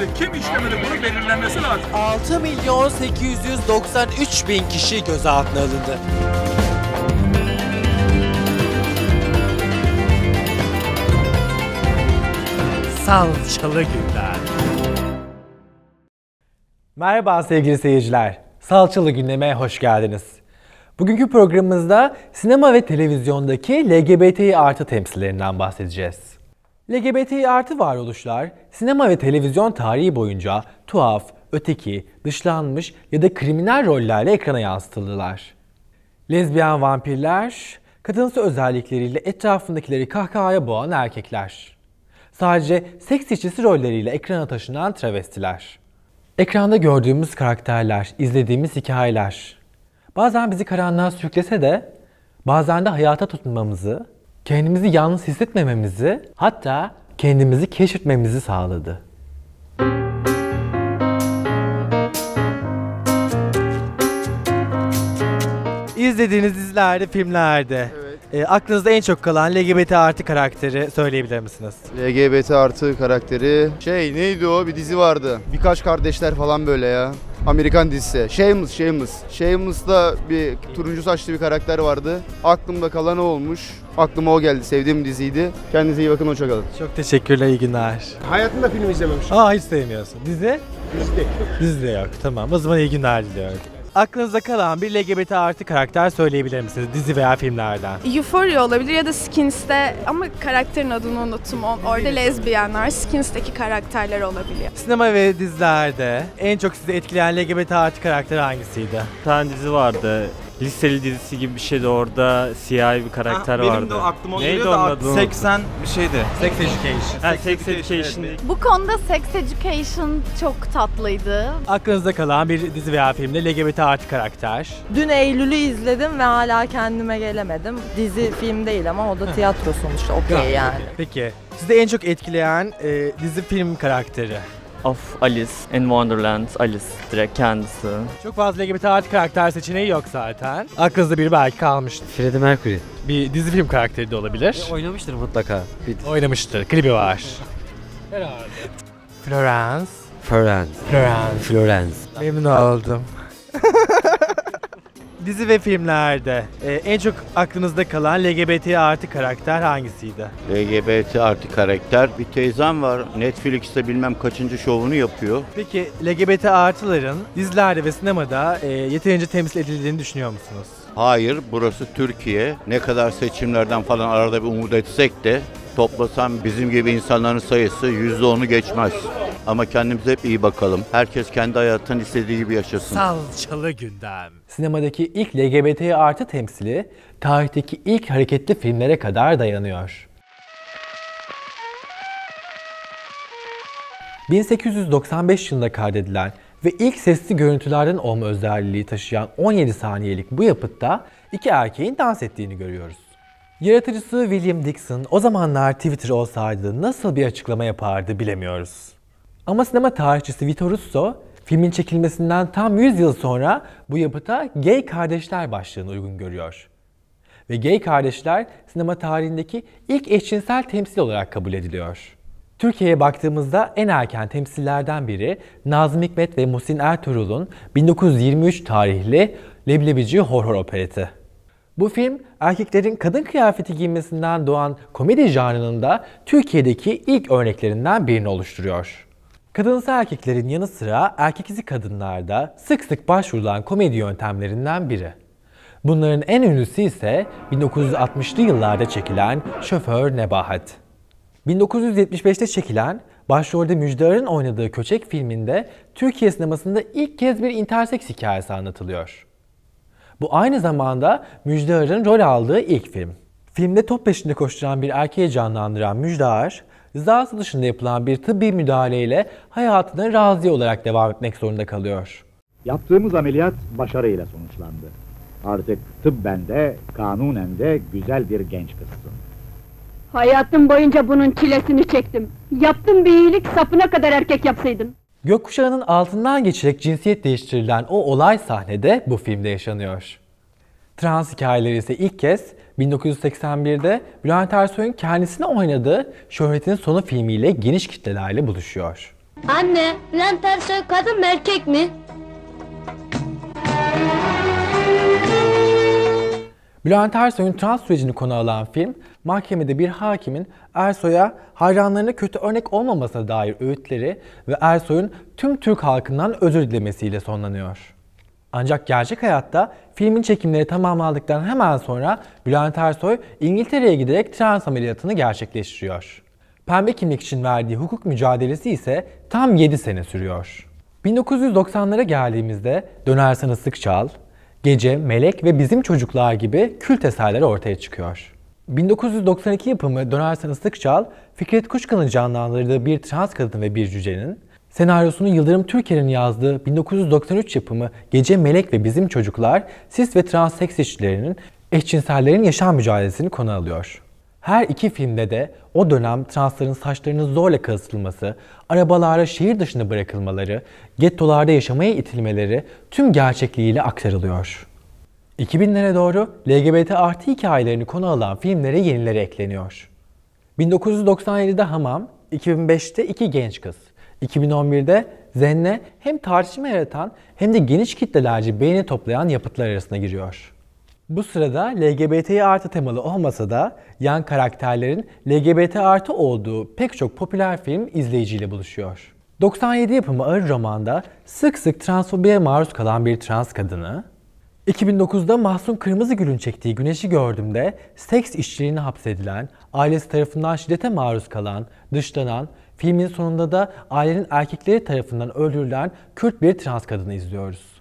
işlemeli, kim işlemeli bunun belirlenmesi lazım. 6 milyon 893 bin kişi gözaltına alındı. Salçalı Günler Merhaba sevgili seyirciler. Salçalı Gündem'e hoş geldiniz. Bugünkü programımızda sinema ve televizyondaki LGBTİ artı temsillerinden bahsedeceğiz. LGBTİ artı varoluşlar sinema ve televizyon tarihi boyunca tuhaf, öteki, dışlanmış ya da kriminal rollerle ekrana yansıtıldılar. Lezbiyen vampirler, kadınsı özellikleriyle etrafındakileri kahkahaya boğan erkekler. Sadece seks işçisi rolleriyle ekrana taşınan travestiler. Ekranda gördüğümüz karakterler, izlediğimiz hikayeler. Bazen bizi karanlığa sürüklese de bazen de hayata tutunmamızı, kendimizi yalnız hissetmememizi hatta kendimizi keşfetmemizi sağladı. İzlediğiniz dizilerde, filmlerde e, aklınızda en çok kalan LGBT artı karakteri söyleyebilir misiniz? LGBT artı karakteri şey neydi o bir dizi vardı. Birkaç kardeşler falan böyle ya. Amerikan dizisi. Shameless, Shameless. Shameless'da bir turuncu saçlı bir karakter vardı. Aklımda kalan o olmuş. Aklıma o geldi. Sevdiğim diziydi. Kendinize iyi bakın, hoşçakalın. Çok teşekkürler, iyi günler. Hayatında film izlememiş. Aa hiç sevmiyorsun. Dizi? Dizi de yok. Dizi de yok, tamam. O zaman iyi günler diliyorum. Aklınızda kalan bir LGBT artı karakter söyleyebilir misiniz dizi veya filmlerden? Euphoria olabilir ya da Skins'te ama karakterin adını unuttum. Orada lezbiyenler, Skins'teki karakterler olabiliyor. Sinema ve dizilerde en çok sizi etkileyen LGBT artı karakter hangisiydi? Bir tane dizi vardı. Liseli dizisi gibi bir şeydi orada siyah bir karakter ha, benim vardı. Benim de aklıma o Neydi onun adı? 80 bir şeydi. Sex Education. Ha, sex, sex Education. Evet. Bu konuda Sex Education çok tatlıydı. Aklınızda kalan bir dizi veya filmde LGBT artı karakter. Dün Eylül'ü izledim ve hala kendime gelemedim. Dizi film değil ama o da tiyatro sonuçta okey yani. Peki. Sizi en çok etkileyen e, dizi film karakteri of Alice in Wonderland Alice direkt kendisi. Çok fazla LGBT artı karakter seçeneği yok zaten. Aklınızda biri belki kalmıştır. Freddie Mercury. Bir dizi film karakteri de olabilir. E, oynamıştır mutlaka. Bir... Oynamıştır. Klibi var. Herhalde. Florence. Florence. Florence. Florence. Memnun oldum. Dizi ve filmlerde e, en çok aklınızda kalan LGBT artı karakter hangisiydi? LGBT artı karakter bir teyzem var. Netflix'te bilmem kaçıncı şovunu yapıyor. Peki LGBT artıların dizilerde ve sinemada e, yeterince temsil edildiğini düşünüyor musunuz? Hayır, burası Türkiye. Ne kadar seçimlerden falan arada bir umut etsek de Toplasam bizim gibi insanların sayısı yüzde onu geçmez. Ama kendimize hep iyi bakalım. Herkes kendi hayatını istediği gibi yaşasın. Salçalı gündem. Sinemadaki ilk LGBT artı temsili tarihteki ilk hareketli filmlere kadar dayanıyor. 1895 yılında kaydedilen ve ilk sesli görüntülerden olma özelliği taşıyan 17 saniyelik bu yapıtta iki erkeğin dans ettiğini görüyoruz. Yaratıcısı William Dixon o zamanlar Twitter olsaydı nasıl bir açıklama yapardı bilemiyoruz. Ama sinema tarihçisi Vito Russo filmin çekilmesinden tam 100 yıl sonra bu yapıta gay kardeşler başlığını uygun görüyor. Ve gay kardeşler sinema tarihindeki ilk eşcinsel temsil olarak kabul ediliyor. Türkiye'ye baktığımızda en erken temsillerden biri Nazım Hikmet ve Muhsin Ertuğrul'un 1923 tarihli Leblebici Horhor Opereti. Bu film erkeklerin kadın kıyafeti giymesinden doğan komedi janrının da Türkiye'deki ilk örneklerinden birini oluşturuyor. Kadınsı erkeklerin yanı sıra erkekizi kadınlarda sık sık başvurulan komedi yöntemlerinden biri. Bunların en ünlüsü ise 1960'lı yıllarda çekilen Şoför Nebahat. 1975'te çekilen, başrolde Müjdar'ın oynadığı Köçek filminde Türkiye sinemasında ilk kez bir interseks hikayesi anlatılıyor. Bu aynı zamanda Müjde Ar'ın rol aldığı ilk film. Filmde top peşinde koşturan bir erkeği canlandıran Müjde Ar, rızası dışında yapılan bir tıbbi müdahaleyle hayatına razı olarak devam etmek zorunda kalıyor. Yaptığımız ameliyat başarıyla sonuçlandı. Artık tıbben de, kanunen de güzel bir genç kızsın. Hayatım boyunca bunun çilesini çektim. Yaptığım bir iyilik sapına kadar erkek yapsaydın. Gökkuşağının altından geçerek cinsiyet değiştirilen o olay sahnede bu filmde yaşanıyor. Trans hikayeleri ise ilk kez 1981'de Bülent Ersoy'un kendisini oynadığı Şöhretin Sonu filmiyle geniş kitlelerle buluşuyor. Anne, Bülent Ersoy kadın mı erkek mi? Bülent Ersoy'un trans sürecini konu alan film, mahkemede bir hakimin Ersoy'a hayranlarına kötü örnek olmamasına dair öğütleri ve Ersoy'un tüm Türk halkından özür dilemesiyle sonlanıyor. Ancak gerçek hayatta filmin çekimleri tamamlandıktan hemen sonra Bülent Ersoy İngiltere'ye giderek trans ameliyatını gerçekleştiriyor. Pembe kimlik için verdiği hukuk mücadelesi ise tam 7 sene sürüyor. 1990'lara geldiğimizde Dönerseniz Sık Çal, Gece, Melek ve Bizim Çocuklar gibi kült eserleri ortaya çıkıyor. 1992 yapımı Dönersen Islık Çal, Fikret Kuşkan'ın canlandırdığı bir trans kadın ve bir cücenin, senaryosunu Yıldırım Türker'in yazdığı 1993 yapımı Gece, Melek ve Bizim Çocuklar, sis ve transseks işçilerinin, eşcinsellerin yaşam mücadelesini konu alıyor. Her iki filmde de o dönem transların saçlarının zorla kazıtılması, arabalara şehir dışına bırakılmaları, gettolarda yaşamaya itilmeleri tüm gerçekliğiyle aktarılıyor. 2000'lere doğru LGBT artı hikayelerini konu alan filmlere yenileri ekleniyor. 1997'de Hamam, 2005'te İki Genç Kız, 2011'de Zenne hem tartışma yaratan hem de geniş kitlelerce beğeni toplayan yapıtlar arasına giriyor. Bu sırada LGBTİ artı temalı olmasa da yan karakterlerin LGBT artı olduğu pek çok popüler film izleyiciyle buluşuyor. 97 yapımı ağır romanda sık sık transfobiye maruz kalan bir trans kadını, 2009'da Mahsun Kırmızıgül'ün çektiği Güneşi Gördüm'de seks işçiliğine hapsedilen, ailesi tarafından şiddete maruz kalan, dışlanan, filmin sonunda da ailenin erkekleri tarafından öldürülen Kürt bir trans kadını izliyoruz.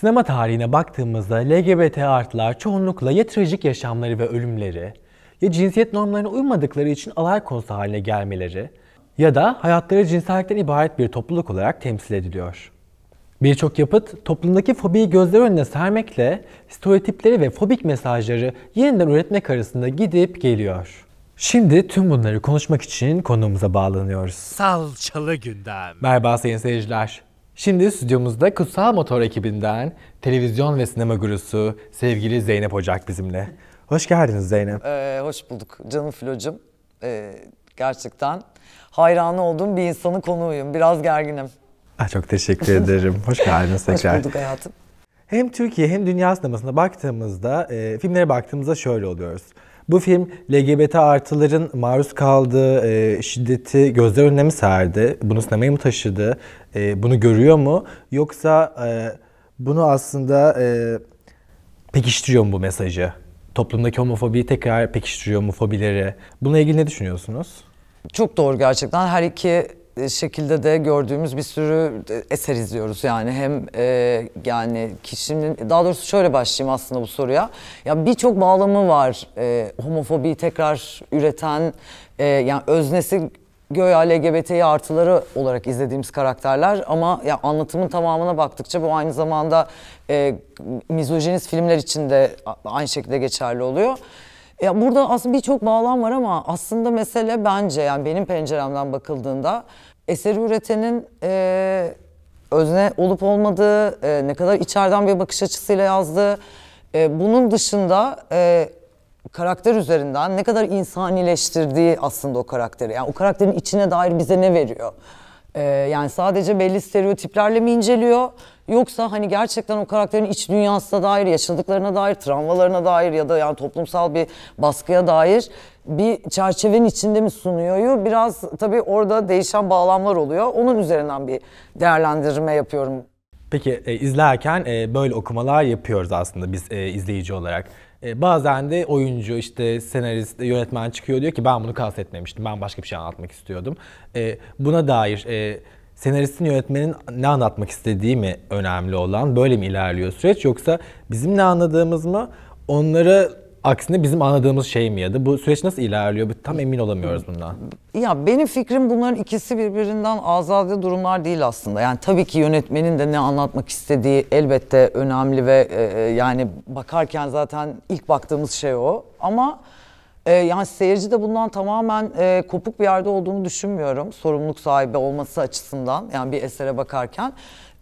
Sinema tarihine baktığımızda LGBT artılar çoğunlukla ya trajik yaşamları ve ölümleri, ya cinsiyet normlarına uymadıkları için alay konusu haline gelmeleri ya da hayatları cinsellikten ibaret bir topluluk olarak temsil ediliyor. Birçok yapıt toplumdaki fobiyi gözler önüne sermekle stereotipleri ve fobik mesajları yeniden üretmek arasında gidip geliyor. Şimdi tüm bunları konuşmak için konuğumuza bağlanıyoruz. Salçalı gündem. Merhaba sayın seyirciler. Şimdi stüdyomuzda Kutsal Motor ekibinden televizyon ve sinema gurusu sevgili Zeynep Ocak bizimle. Hoş geldiniz Zeynep. Ee, hoş bulduk canım Filocum. Ee, gerçekten hayranı olduğum bir insanın konuğuyum. Biraz gerginim. Ah, çok teşekkür ederim. Hoş geldiniz tekrar. Hoş bulduk hayatım. Hem Türkiye hem dünya sinemasına baktığımızda, e, filmlere baktığımızda şöyle oluyoruz. Bu film LGBT artıların maruz kaldığı e, şiddeti gözler önüne mi serdi? Bunu sinemaya mı taşıdı? e, bunu görüyor mu? Yoksa e, bunu aslında e, pekiştiriyor mu bu mesajı? Toplumdaki homofobiyi tekrar pekiştiriyor mu fobileri? Bununla ilgili ne düşünüyorsunuz? Çok doğru gerçekten. Her iki e, şekilde de gördüğümüz bir sürü e, eser izliyoruz yani hem e, yani kişinin daha doğrusu şöyle başlayayım aslında bu soruya ya birçok bağlamı var e, homofobiyi tekrar üreten e, yani öznesi göya LGBT'yi artıları olarak izlediğimiz karakterler ama ya anlatımın tamamına baktıkça bu aynı zamanda e, mizojiniz filmler için de aynı şekilde geçerli oluyor. Ya burada aslında birçok bağlam var ama aslında mesele bence yani benim penceremden bakıldığında eseri üretenin e, özne olup olmadığı, e, ne kadar içeriden bir bakış açısıyla yazdığı, e, bunun dışında e, karakter üzerinden ne kadar insanileştirdiği aslında o karakteri. Yani o karakterin içine dair bize ne veriyor? Ee, yani sadece belli stereotiplerle mi inceliyor? Yoksa hani gerçekten o karakterin iç dünyasına dair, yaşadıklarına dair, travmalarına dair ya da yani toplumsal bir baskıya dair bir çerçevenin içinde mi sunuyor? Biraz tabii orada değişen bağlamlar oluyor. Onun üzerinden bir değerlendirme yapıyorum. Peki e, izlerken e, böyle okumalar yapıyoruz aslında biz e, izleyici olarak. E, bazen de oyuncu, işte senarist, yönetmen çıkıyor diyor ki ben bunu kastetmemiştim, ben başka bir şey anlatmak istiyordum. E, buna dair e, senaristin, yönetmenin ne anlatmak istediği mi önemli olan? Böyle mi ilerliyor süreç yoksa bizim ne anladığımız mı? Onlara aksine bizim anladığımız şey mi ya da bu süreç nasıl ilerliyor? Tam emin olamıyoruz bundan. Ya benim fikrim bunların ikisi birbirinden azade durumlar değil aslında. Yani tabii ki yönetmenin de ne anlatmak istediği elbette önemli ve e, e, yani bakarken zaten ilk baktığımız şey o. Ama e, yani seyirci de bundan tamamen e, kopuk bir yerde olduğunu düşünmüyorum. Sorumluluk sahibi olması açısından yani bir esere bakarken.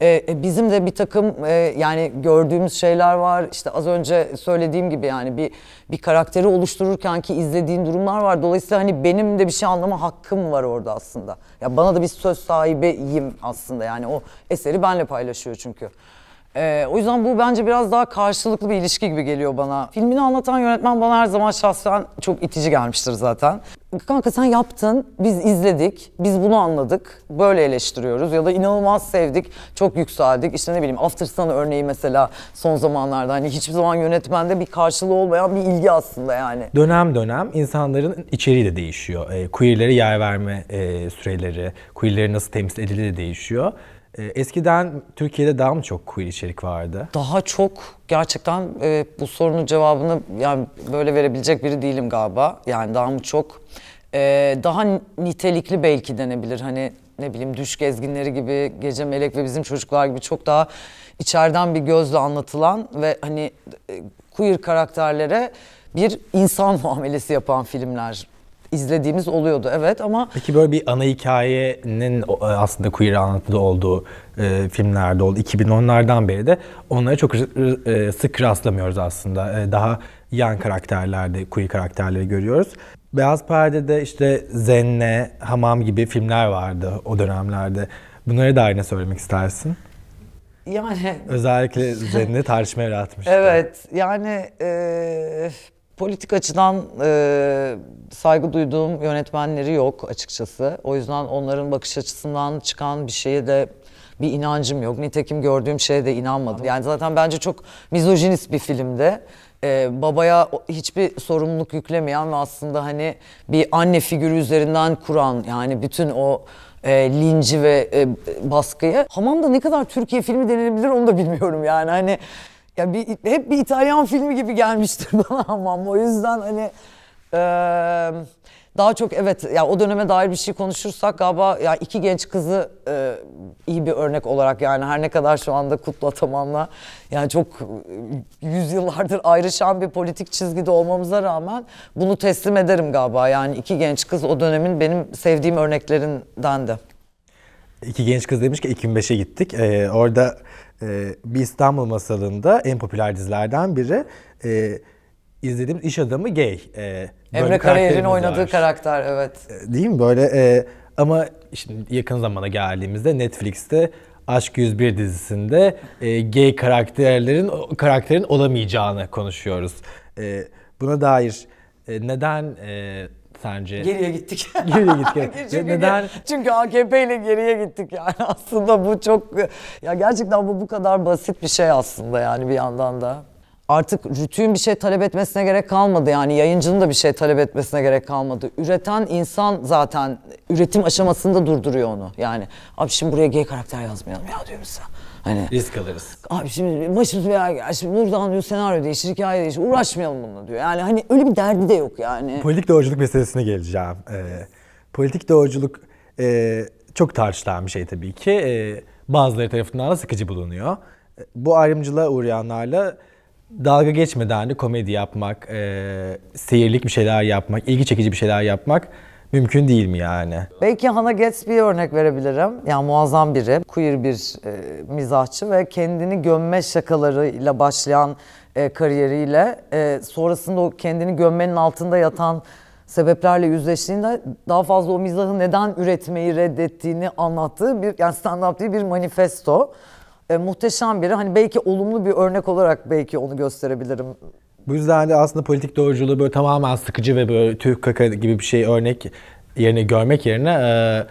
E, e, bizim de bir takım e, yani gördüğümüz şeyler var. İşte az önce söylediğim gibi yani bir bir karakteri oluştururken ki izlediğin durumlar var. Dolayısıyla hani benim de bir şey anlama hakkım var orada aslında. Ya bana da bir söz sahibiyim aslında yani o eseri benle paylaşıyor çünkü. Ee, o yüzden bu bence biraz daha karşılıklı bir ilişki gibi geliyor bana. Filmini anlatan yönetmen bana her zaman şahsen çok itici gelmiştir zaten. Kanka sen yaptın, biz izledik, biz bunu anladık, böyle eleştiriyoruz ya da inanılmaz sevdik, çok yükseldik. İşte ne bileyim After Sun örneği mesela son zamanlarda hani hiçbir zaman yönetmende bir karşılığı olmayan bir ilgi aslında yani. Dönem dönem insanların içeriği de değişiyor. E, queerlere yer verme e, süreleri, queerleri nasıl temsil edildiği de değişiyor. Ee, eskiden Türkiye'de daha mı çok queer içerik vardı? Daha çok gerçekten e, bu sorunun cevabını yani böyle verebilecek biri değilim galiba. Yani daha mı çok e, daha nitelikli belki denebilir. Hani ne bileyim düş gezginleri gibi, gece melek ve bizim çocuklar gibi çok daha içeriden bir gözle anlatılan ve hani e, queer karakterlere bir insan muamelesi yapan filmler izlediğimiz oluyordu evet ama... Peki böyle bir ana hikayenin e, aslında queer anlatıda olduğu e, filmlerde oldu. 2010'lardan beri de onlara çok e, sık rastlamıyoruz aslında. E, daha yan karakterlerde queer karakterleri görüyoruz. Beyaz Perde'de işte Zenne, Hamam gibi filmler vardı o dönemlerde. Bunları dair ne söylemek istersin? Yani özellikle Zenne tartışmaya yaratmıştı. Evet yani e, politik açıdan e, saygı duyduğum yönetmenleri yok açıkçası. O yüzden onların bakış açısından çıkan bir şeye de bir inancım yok. Nitekim gördüğüm şeye de inanmadım. Yani zaten bence çok mizojinist bir filmde. Ee, babaya hiçbir sorumluluk yüklemeyen ve aslında hani bir anne figürü üzerinden kuran yani bütün o e, linci ve e, baskıyı. Hamamda ne kadar Türkiye filmi denilebilir onu da bilmiyorum yani hani ya bir, hep bir İtalyan filmi gibi gelmiştir bana ama O yüzden hani e, daha çok evet ya o döneme dair bir şey konuşursak galiba ya iki genç kızı e, iyi bir örnek olarak yani her ne kadar şu anda Kutlu Ataman'la yani çok e, yüzyıllardır ayrışan bir politik çizgide olmamıza rağmen bunu teslim ederim galiba. Yani iki genç kız o dönemin benim sevdiğim örneklerinden İki genç kız demiş ki 2005'e gittik. Ee, orada ee, bir İstanbul Masalı'nda en popüler dizilerden biri. E, izlediğimiz iş adamı gay. E, Emre Karayel'in oynadığı karakter evet. E, değil mi böyle e, ama şimdi yakın zamana geldiğimizde Netflix'te Aşk 101 dizisinde e, gay karakterlerin karakterin olamayacağını konuşuyoruz. E, buna dair e, neden e, sence? Geriye gittik. Geriye gittik. Çünkü Neden? Çünkü AKP ile geriye gittik yani aslında bu çok ya gerçekten bu bu kadar basit bir şey aslında yani bir yandan da. Artık rütüğün bir şey talep etmesine gerek kalmadı yani yayıncının da bir şey talep etmesine gerek kalmadı. Üreten insan zaten üretim aşamasında durduruyor onu. Yani abi şimdi buraya G karakter yazmayalım ya diyor mesela. Hani risk alırız. Abi şimdi başımız veya Şimdi buradan diyor senaryo değişir, hikaye değişir. Uğraşmayalım bununla diyor. Yani hani öyle bir derdi de yok yani. Politik doğruculuk meselesine geleceğim. Ee, politik doğruculuk e, çok tartışılan bir şey tabii ki. E, bazıları tarafından da sıkıcı bulunuyor. E, bu ayrımcılığa uğrayanlarla dalga geçmeden de hani komedi yapmak, e, seyirlik bir şeyler yapmak, ilgi çekici bir şeyler yapmak mümkün değil mi yani? Belki Hannah Gatsby'ye örnek verebilirim. Yani muazzam biri, queer bir e, mizahçı ve kendini gömme şakalarıyla başlayan e, kariyeriyle e, sonrasında o kendini gömmenin altında yatan sebeplerle yüzleştiğinde daha fazla o mizahı neden üretmeyi reddettiğini anlattığı bir yani stand-up değil bir manifesto. E, muhteşem biri. Hani belki olumlu bir örnek olarak belki onu gösterebilirim bu yüzden de hani aslında politik doğruculuğu böyle tamamen sıkıcı ve böyle Türk kaka gibi bir şey örnek yerine görmek yerine e,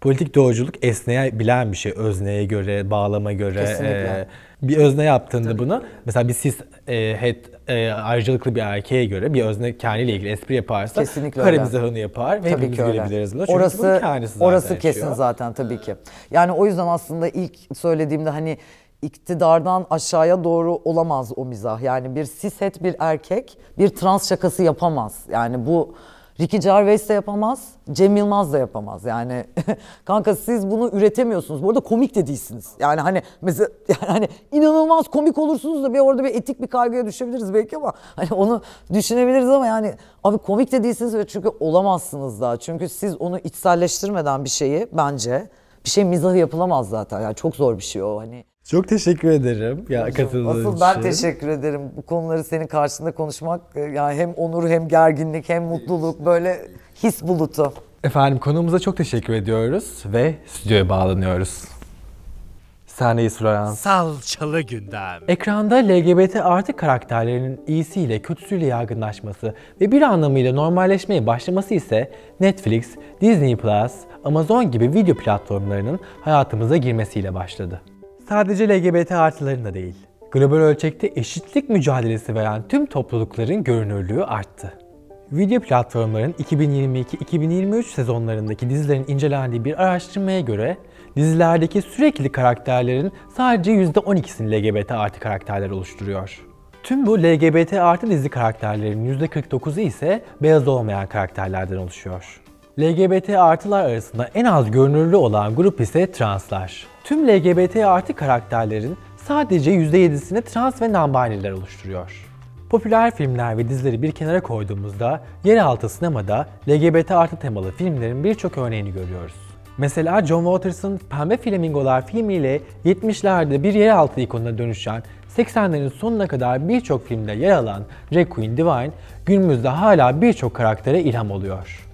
politik doğruculuk esneyebilen bir şey. Özneye göre, bağlama göre. E, bir özne yaptığında Tabii. bunu mesela bir siz e, het e, ayrıcalıklı bir erkeğe göre bir özne kendiyle ilgili espri yaparsa Kesinlikle öyle. karemizahını yapar ve Tabii hepimiz gülebiliriz buna. Çünkü orası, bunun kendisi zaten Orası yaşıyor. kesin zaten tabii ki. Yani o yüzden aslında ilk söylediğimde hani iktidardan aşağıya doğru olamaz o mizah. Yani bir siset bir erkek bir trans şakası yapamaz. Yani bu Ricky Gervais de yapamaz, Cem Yılmaz da yapamaz. Yani kanka siz bunu üretemiyorsunuz. Bu arada komik de değilsiniz. Yani hani mesela yani hani inanılmaz komik olursunuz da bir orada bir etik bir kaygıya düşebiliriz belki ama hani onu düşünebiliriz ama yani abi komik de değilsiniz ve çünkü olamazsınız daha. Çünkü siz onu içselleştirmeden bir şeyi bence bir şey mizahı yapılamaz zaten. Yani çok zor bir şey o hani. Çok teşekkür ederim ya katıldığınız için. Asıl ben teşekkür ederim. Bu konuları senin karşında konuşmak e, yani hem onur hem gerginlik hem mutluluk böyle his bulutu. Efendim konuğumuza çok teşekkür ediyoruz ve stüdyoya bağlanıyoruz. Sahneyi Floran. Salçalı gündem. Ekranda LGBT artı karakterlerinin iyisiyle kötüsüyle yaygınlaşması ve bir anlamıyla normalleşmeye başlaması ise Netflix, Disney Plus, Amazon gibi video platformlarının hayatımıza girmesiyle başladı sadece LGBT artıların değil. Global ölçekte eşitlik mücadelesi veren tüm toplulukların görünürlüğü arttı. Video platformların 2022-2023 sezonlarındaki dizilerin incelendiği bir araştırmaya göre dizilerdeki sürekli karakterlerin sadece %12'sini LGBT artı karakterler oluşturuyor. Tüm bu LGBT artı dizi karakterlerinin %49'u ise beyaz olmayan karakterlerden oluşuyor. LGBT artılar arasında en az görünürlü olan grup ise translar. Tüm LGBT artı karakterlerin sadece %7'sini trans ve non-binary'ler oluşturuyor. Popüler filmler ve dizileri bir kenara koyduğumuzda yeraltı sinemada LGBT artı temalı filmlerin birçok örneğini görüyoruz. Mesela John Waters'ın Pembe Flamingolar filmiyle 70'lerde bir yeraltı ikonuna dönüşen 80'lerin sonuna kadar birçok filmde yer alan Drag Queen Divine günümüzde hala birçok karaktere ilham oluyor.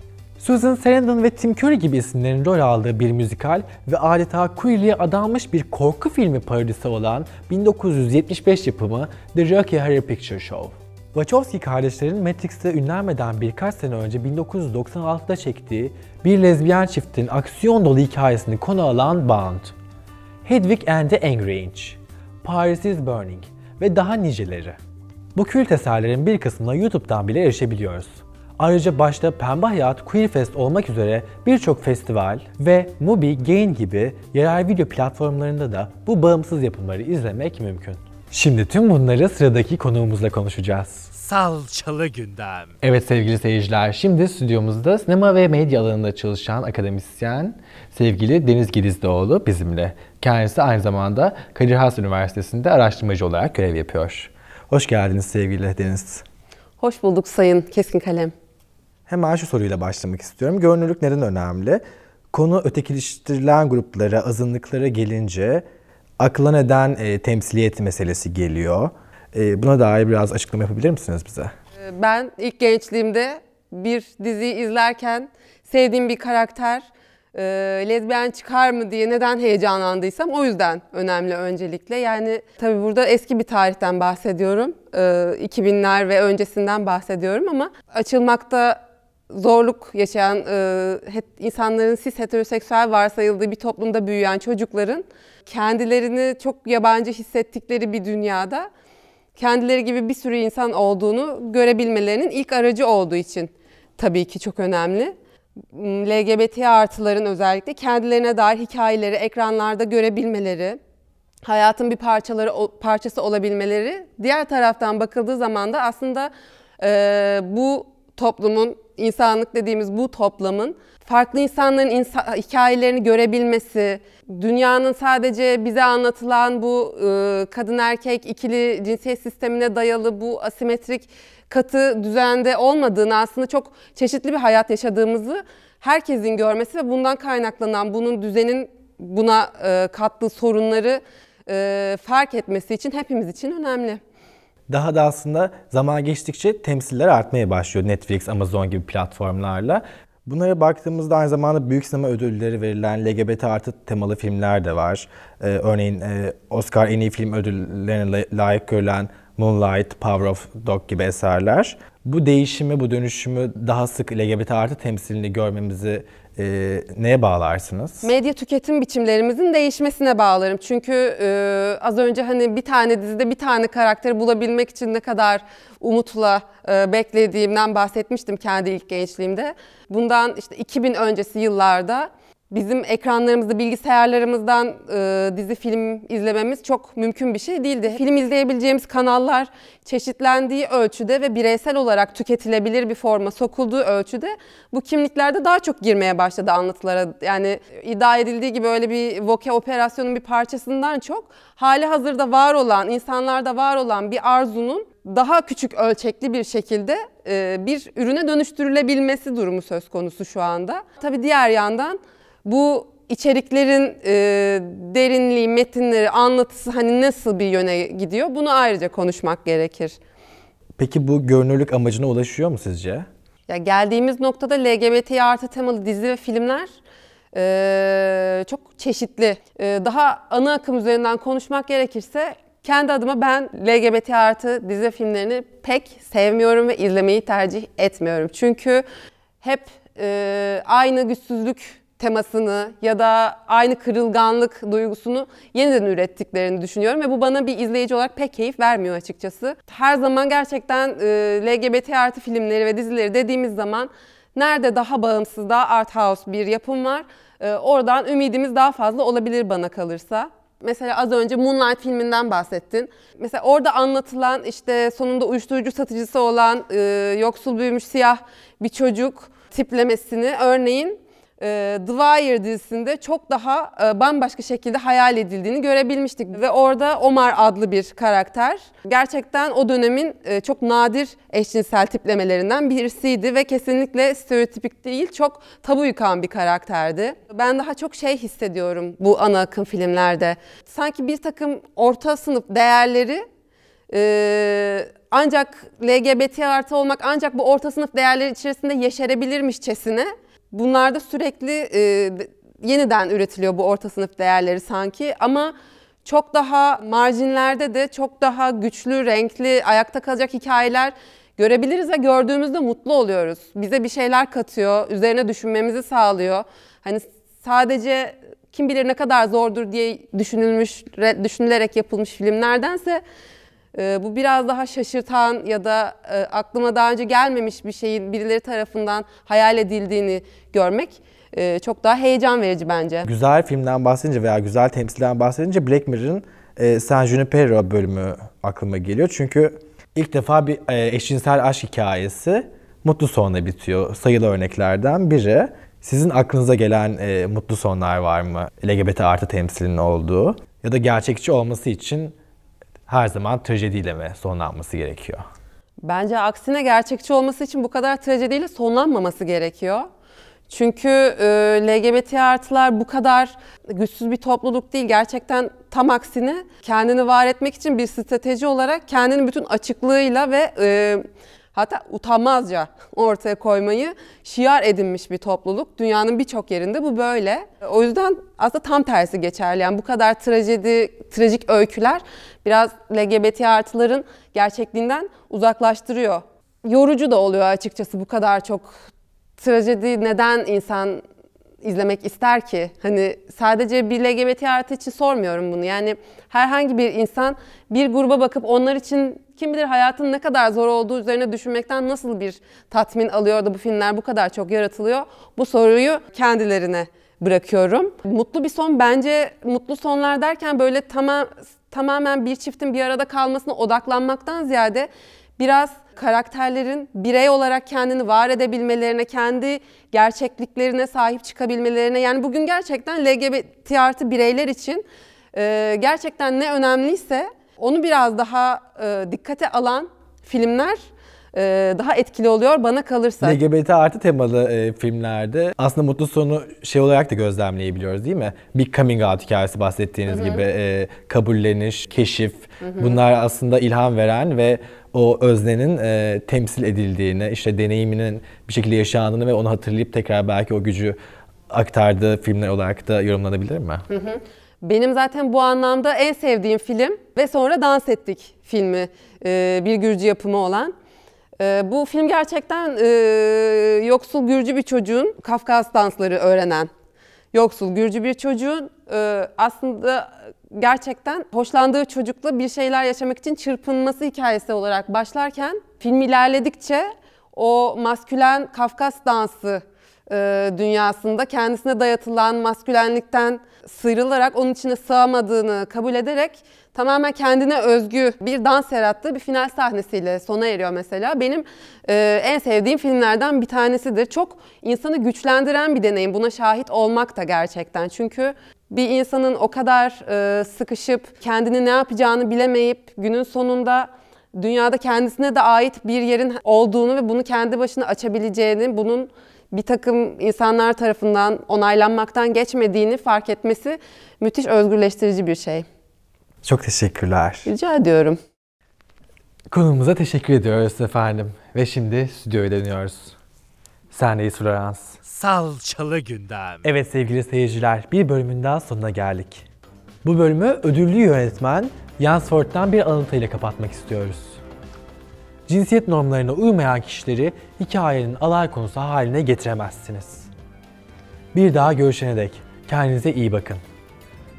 Susan Sarandon ve Tim Curry gibi isimlerin rol aldığı bir müzikal ve adeta queerliğe adanmış bir korku filmi parodisi olan 1975 yapımı The Rocky Horror Picture Show. Wachowski kardeşlerin Matrix'te ünlenmeden birkaç sene önce 1996'da çektiği bir lezbiyen çiftin aksiyon dolu hikayesini konu alan Bound, Hedwig and the Angry Inch, Paris is Burning ve daha niceleri. Bu kült eserlerin bir kısmına YouTube'dan bile erişebiliyoruz. Ayrıca başta Pembe Hayat, Queer olmak üzere birçok festival ve Mubi, Gain gibi yerel video platformlarında da bu bağımsız yapımları izlemek mümkün. Şimdi tüm bunları sıradaki konuğumuzla konuşacağız. Salçalı gündem. Evet sevgili seyirciler, şimdi stüdyomuzda sinema ve medya alanında çalışan akademisyen sevgili Deniz Gedizdoğlu bizimle. Kendisi aynı zamanda Kadir Has Üniversitesi'nde araştırmacı olarak görev yapıyor. Hoş geldiniz sevgili Deniz. Hoş bulduk Sayın Keskin Kalem. Hemen şu soruyla başlamak istiyorum. Görünürlük neden önemli? Konu ötekileştirilen gruplara, azınlıklara gelince akla neden e, temsiliyet meselesi geliyor? E, buna dair biraz açıklama yapabilir misiniz bize? Ee, ben ilk gençliğimde bir dizi izlerken sevdiğim bir karakter e, lezbiyen çıkar mı diye neden heyecanlandıysam o yüzden önemli öncelikle. Yani tabii burada eski bir tarihten bahsediyorum. E, ee, 2000'ler ve öncesinden bahsediyorum ama açılmakta zorluk yaşayan e, insanların siz heteroseksüel varsayıldığı bir toplumda büyüyen çocukların kendilerini çok yabancı hissettikleri bir dünyada kendileri gibi bir sürü insan olduğunu görebilmelerinin ilk aracı olduğu için tabii ki çok önemli. LGBT artıların özellikle kendilerine dair hikayeleri ekranlarda görebilmeleri, hayatın bir parçaları parçası olabilmeleri diğer taraftan bakıldığı zaman da aslında e, bu toplumun insanlık dediğimiz bu toplamın farklı insanların insa- hikayelerini görebilmesi, dünyanın sadece bize anlatılan bu e, kadın erkek ikili cinsiyet sistemine dayalı bu asimetrik katı düzende olmadığını aslında çok çeşitli bir hayat yaşadığımızı herkesin görmesi ve bundan kaynaklanan bunun düzenin buna e, kattığı sorunları e, fark etmesi için hepimiz için önemli daha da aslında zaman geçtikçe temsiller artmaya başlıyor Netflix, Amazon gibi platformlarla. Bunlara baktığımızda aynı zamanda büyük sinema ödülleri verilen LGBT artı temalı filmler de var. Ee, örneğin e, Oscar en iyi film ödüllerine layık görülen Moonlight, Power of Dog gibi eserler. Bu değişimi, bu dönüşümü daha sık LGBT artı temsilini görmemizi e, neye bağlarsınız? Medya tüketim biçimlerimizin değişmesine bağlarım. Çünkü e, az önce hani bir tane dizide bir tane karakteri bulabilmek için ne kadar umutla e, beklediğimden bahsetmiştim kendi ilk gençliğimde. Bundan işte 2000 öncesi yıllarda bizim ekranlarımızda, bilgisayarlarımızdan e, dizi film izlememiz çok mümkün bir şey değildi. Film izleyebileceğimiz kanallar çeşitlendiği ölçüde ve bireysel olarak tüketilebilir bir forma sokulduğu ölçüde bu kimliklerde daha çok girmeye başladı anlatılara. Yani iddia edildiği gibi öyle bir voke operasyonun bir parçasından çok hali hazırda var olan, insanlarda var olan bir arzunun daha küçük ölçekli bir şekilde e, bir ürüne dönüştürülebilmesi durumu söz konusu şu anda. Tabii diğer yandan bu içeriklerin e, derinliği, metinleri, anlatısı hani nasıl bir yöne gidiyor bunu ayrıca konuşmak gerekir. Peki bu görünürlük amacına ulaşıyor mu sizce? Ya geldiğimiz noktada LGBT+ artı temalı dizi ve filmler e, çok çeşitli. E, daha ana akım üzerinden konuşmak gerekirse kendi adıma ben LGBT artı dizi filmlerini pek sevmiyorum ve izlemeyi tercih etmiyorum. Çünkü hep e, aynı güçsüzlük temasını ya da aynı kırılganlık duygusunu yeniden ürettiklerini düşünüyorum ve bu bana bir izleyici olarak pek keyif vermiyor açıkçası. Her zaman gerçekten e, LGBT artı filmleri ve dizileri dediğimiz zaman nerede daha bağımsız, daha art house bir yapım var, e, oradan ümidimiz daha fazla olabilir bana kalırsa. Mesela az önce Moonlight filminden bahsettin. Mesela orada anlatılan işte sonunda uyuşturucu satıcısı olan e, yoksul büyümüş siyah bir çocuk tiplemesini örneğin e, The Wire dizisinde çok daha e, bambaşka şekilde hayal edildiğini görebilmiştik. Ve orada Omar adlı bir karakter gerçekten o dönemin e, çok nadir eşcinsel tiplemelerinden birisiydi ve kesinlikle stereotipik değil çok tabu yıkan bir karakterdi. Ben daha çok şey hissediyorum bu ana akım filmlerde. Sanki bir takım orta sınıf değerleri e, ancak LGBT artı olmak ancak bu orta sınıf değerleri içerisinde yeşerebilirmişçesine Bunlarda sürekli e, yeniden üretiliyor bu orta sınıf değerleri sanki ama çok daha marjinlerde de çok daha güçlü, renkli, ayakta kalacak hikayeler görebiliriz ve gördüğümüzde mutlu oluyoruz. Bize bir şeyler katıyor, üzerine düşünmemizi sağlıyor. Hani sadece kim bilir ne kadar zordur diye düşünülmüş, düşünülerek yapılmış filmlerdense ee, bu biraz daha şaşırtan ya da e, aklıma daha önce gelmemiş bir şeyin birileri tarafından hayal edildiğini görmek e, çok daha heyecan verici bence. Güzel filmden bahsedince veya güzel temsilden bahsedince Black Mirror'ın e, San Junipero bölümü aklıma geliyor. Çünkü ilk defa bir eşcinsel aşk hikayesi mutlu sonla bitiyor. Sayılı örneklerden biri. Sizin aklınıza gelen e, mutlu sonlar var mı? LGBT artı temsilinin olduğu ya da gerçekçi olması için her zaman trajediyle mi sonlanması gerekiyor? Bence aksine gerçekçi olması için bu kadar trajediyle sonlanmaması gerekiyor. Çünkü e, LGBT artılar bu kadar güçsüz bir topluluk değil. Gerçekten tam aksine kendini var etmek için bir strateji olarak kendini bütün açıklığıyla ve e, hatta utanmazca ortaya koymayı şiar edinmiş bir topluluk. Dünyanın birçok yerinde bu böyle. O yüzden aslında tam tersi geçerli. Yani bu kadar trajedi, trajik öyküler biraz LGBT artıların gerçekliğinden uzaklaştırıyor. Yorucu da oluyor açıkçası bu kadar çok trajedi neden insan izlemek ister ki? Hani sadece bir LGBT artı için sormuyorum bunu. Yani herhangi bir insan bir gruba bakıp onlar için kim bilir hayatın ne kadar zor olduğu üzerine düşünmekten nasıl bir tatmin alıyor da bu filmler bu kadar çok yaratılıyor? Bu soruyu kendilerine bırakıyorum. Mutlu bir son bence mutlu sonlar derken böyle tamam tamamen bir çiftin bir arada kalmasına odaklanmaktan ziyade biraz karakterlerin birey olarak kendini var edebilmelerine, kendi gerçekliklerine sahip çıkabilmelerine yani bugün gerçekten LGBT artı bireyler için e, gerçekten ne önemliyse onu biraz daha e, dikkate alan filmler e, daha etkili oluyor bana kalırsa. LGBT artı temalı e, filmlerde aslında mutlu sonu şey olarak da gözlemleyebiliyoruz değil mi? Bir coming out hikayesi bahsettiğiniz Hı-hı. gibi e, kabulleniş, keşif Hı-hı. bunlar aslında ilham veren ve o öznenin e, temsil edildiğini, işte deneyiminin bir şekilde yaşandığını ve onu hatırlayıp tekrar belki o gücü aktardığı filmler olarak da yorumlanabilir mi? Hı hı. Benim zaten bu anlamda en sevdiğim film ve sonra Dans Ettik filmi e, bir Gürcü yapımı olan. E, bu film gerçekten e, yoksul Gürcü bir çocuğun Kafkas dansları öğrenen yoksul Gürcü bir çocuğun aslında gerçekten hoşlandığı çocukla bir şeyler yaşamak için çırpınması hikayesi olarak başlarken film ilerledikçe o maskülen Kafkas dansı e, dünyasında kendisine dayatılan maskülenlikten sıyrılarak onun içine sığamadığını kabul ederek tamamen kendine özgü bir dans yarattığı bir final sahnesiyle sona eriyor mesela. Benim e, en sevdiğim filmlerden bir tanesidir. Çok insanı güçlendiren bir deneyim. Buna şahit olmak da gerçekten. Çünkü bir insanın o kadar e, sıkışıp kendini ne yapacağını bilemeyip günün sonunda dünyada kendisine de ait bir yerin olduğunu ve bunu kendi başına açabileceğini, bunun bir takım insanlar tarafından onaylanmaktan geçmediğini fark etmesi müthiş özgürleştirici bir şey. Çok teşekkürler. Rica ediyorum. Konuğumuza teşekkür ediyoruz efendim. Ve şimdi stüdyoya dönüyoruz. Sendeyiz Florence. Salçalı gündem. Evet sevgili seyirciler bir bölümün daha sonuna geldik. Bu bölümü ödüllü yönetmen Jans Ford'dan bir anıtıyla kapatmak istiyoruz cinsiyet normlarına uymayan kişileri hikayenin alay konusu haline getiremezsiniz. Bir daha görüşene dek kendinize iyi bakın.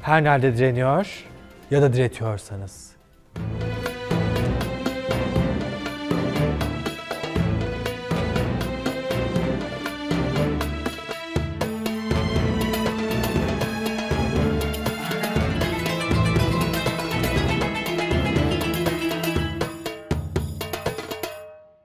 Her nerede direniyor ya da diretiyorsanız.